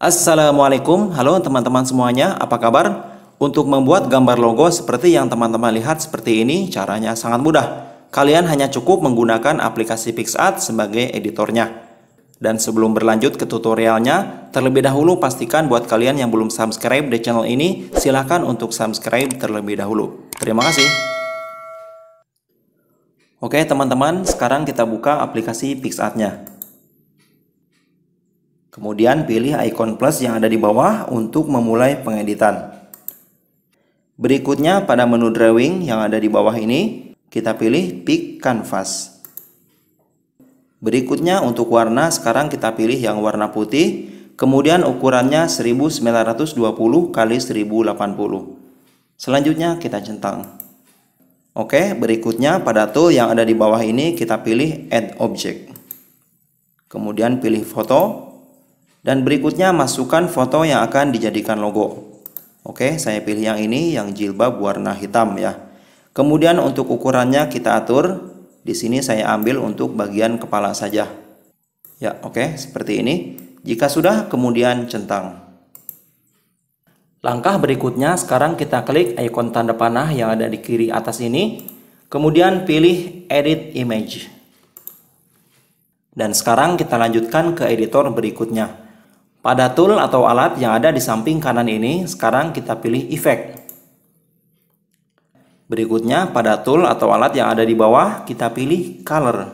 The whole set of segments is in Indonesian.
Assalamualaikum, halo teman-teman semuanya, apa kabar? Untuk membuat gambar logo seperti yang teman-teman lihat seperti ini, caranya sangat mudah. Kalian hanya cukup menggunakan aplikasi PixArt sebagai editornya. Dan sebelum berlanjut ke tutorialnya, terlebih dahulu pastikan buat kalian yang belum subscribe di channel ini, silahkan untuk subscribe terlebih dahulu. Terima kasih. Oke teman-teman, sekarang kita buka aplikasi PixArt-nya. Kemudian pilih icon plus yang ada di bawah untuk memulai pengeditan. Berikutnya pada menu drawing yang ada di bawah ini, kita pilih pick canvas. Berikutnya untuk warna sekarang kita pilih yang warna putih, kemudian ukurannya 1920 kali 1080. Selanjutnya kita centang. Oke, berikutnya pada tool yang ada di bawah ini kita pilih add object. Kemudian pilih foto, dan berikutnya masukkan foto yang akan dijadikan logo. Oke, saya pilih yang ini yang jilbab warna hitam ya. Kemudian untuk ukurannya kita atur. Di sini saya ambil untuk bagian kepala saja. Ya, oke, seperti ini. Jika sudah, kemudian centang. Langkah berikutnya, sekarang kita klik ikon tanda panah yang ada di kiri atas ini, kemudian pilih Edit Image. Dan sekarang kita lanjutkan ke editor berikutnya. Pada tool atau alat yang ada di samping kanan ini, sekarang kita pilih effect. Berikutnya, pada tool atau alat yang ada di bawah, kita pilih color.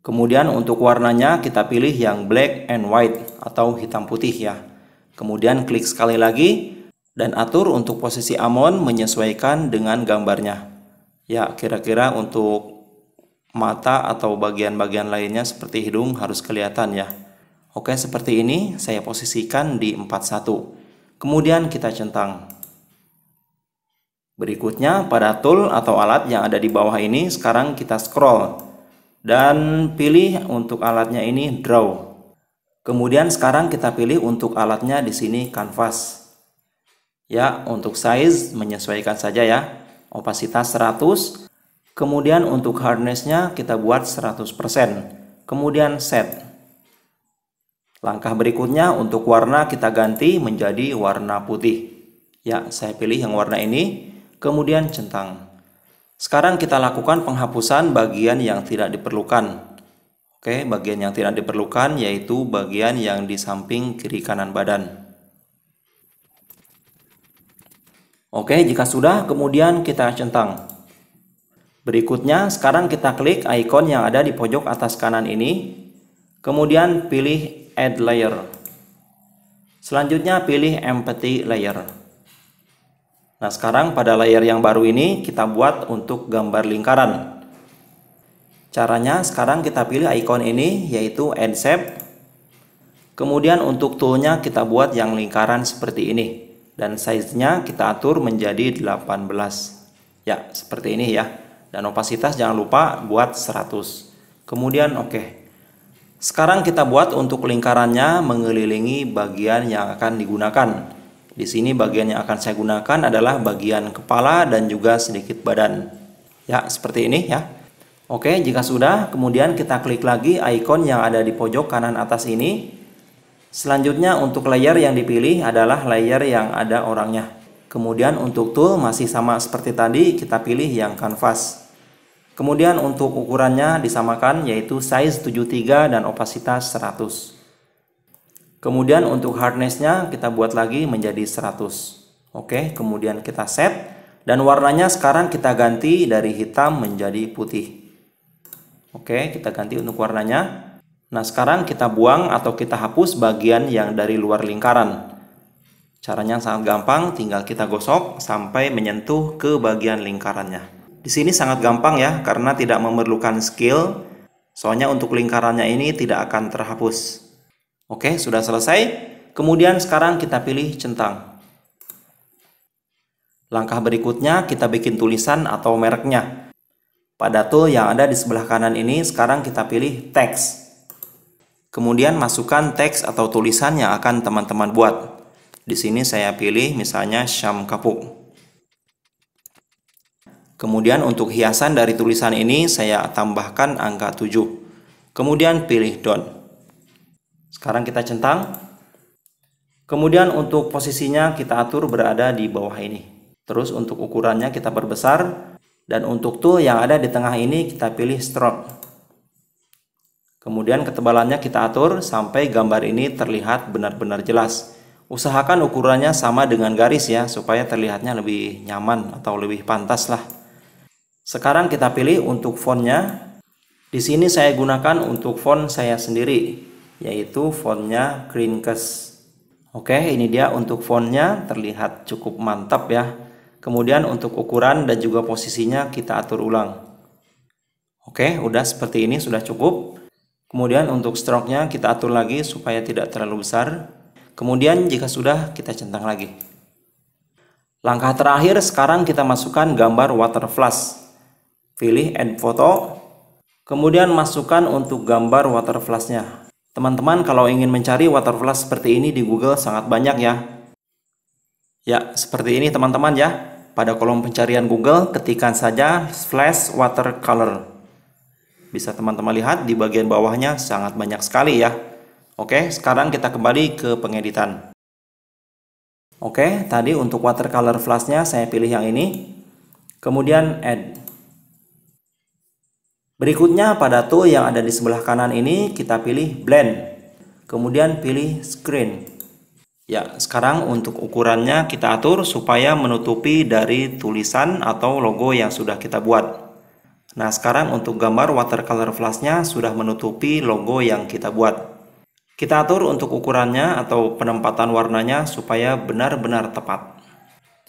Kemudian untuk warnanya, kita pilih yang black and white atau hitam putih ya. Kemudian klik sekali lagi dan atur untuk posisi amon menyesuaikan dengan gambarnya. Ya, kira-kira untuk mata atau bagian-bagian lainnya seperti hidung harus kelihatan ya. Oke, seperti ini saya posisikan di 41. Kemudian kita centang. Berikutnya pada tool atau alat yang ada di bawah ini sekarang kita scroll dan pilih untuk alatnya ini draw. Kemudian sekarang kita pilih untuk alatnya di sini canvas. Ya, untuk size menyesuaikan saja ya. Opasitas 100. Kemudian untuk hardness kita buat 100%. Kemudian set. Langkah berikutnya untuk warna kita ganti menjadi warna putih. Ya, saya pilih yang warna ini, kemudian centang. Sekarang kita lakukan penghapusan bagian yang tidak diperlukan. Oke, bagian yang tidak diperlukan yaitu bagian yang di samping kiri kanan badan. Oke, jika sudah, kemudian kita centang. Berikutnya, sekarang kita klik ikon yang ada di pojok atas kanan ini, kemudian pilih add layer selanjutnya pilih empty layer nah sekarang pada layer yang baru ini kita buat untuk gambar lingkaran caranya sekarang kita pilih icon ini yaitu add shape kemudian untuk toolnya kita buat yang lingkaran seperti ini dan size-nya kita atur menjadi 18 ya seperti ini ya dan opasitas jangan lupa buat 100 kemudian oke okay. Sekarang kita buat untuk lingkarannya mengelilingi bagian yang akan digunakan. Di sini bagian yang akan saya gunakan adalah bagian kepala dan juga sedikit badan. Ya, seperti ini ya. Oke, jika sudah, kemudian kita klik lagi ikon yang ada di pojok kanan atas ini. Selanjutnya untuk layer yang dipilih adalah layer yang ada orangnya. Kemudian untuk tool masih sama seperti tadi, kita pilih yang kanvas. Kemudian untuk ukurannya disamakan yaitu size 73 dan opasitas 100. Kemudian untuk hardnessnya kita buat lagi menjadi 100. Oke, kemudian kita set dan warnanya sekarang kita ganti dari hitam menjadi putih. Oke, kita ganti untuk warnanya. Nah, sekarang kita buang atau kita hapus bagian yang dari luar lingkaran. Caranya sangat gampang, tinggal kita gosok sampai menyentuh ke bagian lingkarannya. Di sini sangat gampang ya karena tidak memerlukan skill. Soalnya untuk lingkarannya ini tidak akan terhapus. Oke, sudah selesai. Kemudian sekarang kita pilih centang. Langkah berikutnya kita bikin tulisan atau mereknya. Pada tool yang ada di sebelah kanan ini sekarang kita pilih teks. Kemudian masukkan teks atau tulisan yang akan teman-teman buat. Di sini saya pilih misalnya Syam Kapuk. Kemudian untuk hiasan dari tulisan ini saya tambahkan angka 7. Kemudian pilih down. Sekarang kita centang. Kemudian untuk posisinya kita atur berada di bawah ini. Terus untuk ukurannya kita perbesar. Dan untuk tool yang ada di tengah ini kita pilih stroke. Kemudian ketebalannya kita atur sampai gambar ini terlihat benar-benar jelas. Usahakan ukurannya sama dengan garis ya supaya terlihatnya lebih nyaman atau lebih pantas lah. Sekarang kita pilih untuk fontnya. Di sini saya gunakan untuk font saya sendiri, yaitu fontnya Greenkes. Oke, ini dia untuk fontnya terlihat cukup mantap ya. Kemudian untuk ukuran dan juga posisinya kita atur ulang. Oke, udah seperti ini sudah cukup. Kemudian untuk stroke-nya kita atur lagi supaya tidak terlalu besar. Kemudian jika sudah kita centang lagi. Langkah terakhir sekarang kita masukkan gambar water flask. Pilih Add Photo. Kemudian masukkan untuk gambar waterflashnya. Teman-teman kalau ingin mencari waterflash seperti ini di Google sangat banyak ya. Ya, seperti ini teman-teman ya. Pada kolom pencarian Google, ketikan saja flash watercolor. Bisa teman-teman lihat di bagian bawahnya sangat banyak sekali ya. Oke, sekarang kita kembali ke pengeditan. Oke, tadi untuk watercolor flashnya saya pilih yang ini. Kemudian add. Berikutnya pada tool yang ada di sebelah kanan ini kita pilih blend. Kemudian pilih screen. Ya, sekarang untuk ukurannya kita atur supaya menutupi dari tulisan atau logo yang sudah kita buat. Nah, sekarang untuk gambar watercolor flashnya sudah menutupi logo yang kita buat. Kita atur untuk ukurannya atau penempatan warnanya supaya benar-benar tepat.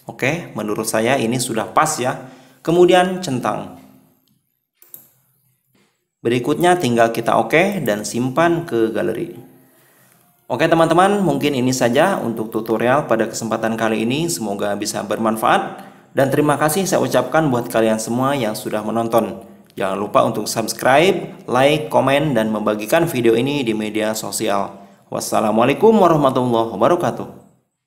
Oke, menurut saya ini sudah pas ya. Kemudian centang. Berikutnya tinggal kita oke dan simpan ke galeri. Oke teman-teman, mungkin ini saja untuk tutorial pada kesempatan kali ini. Semoga bisa bermanfaat. Dan terima kasih saya ucapkan buat kalian semua yang sudah menonton. Jangan lupa untuk subscribe, like, komen, dan membagikan video ini di media sosial. Wassalamualaikum warahmatullahi wabarakatuh.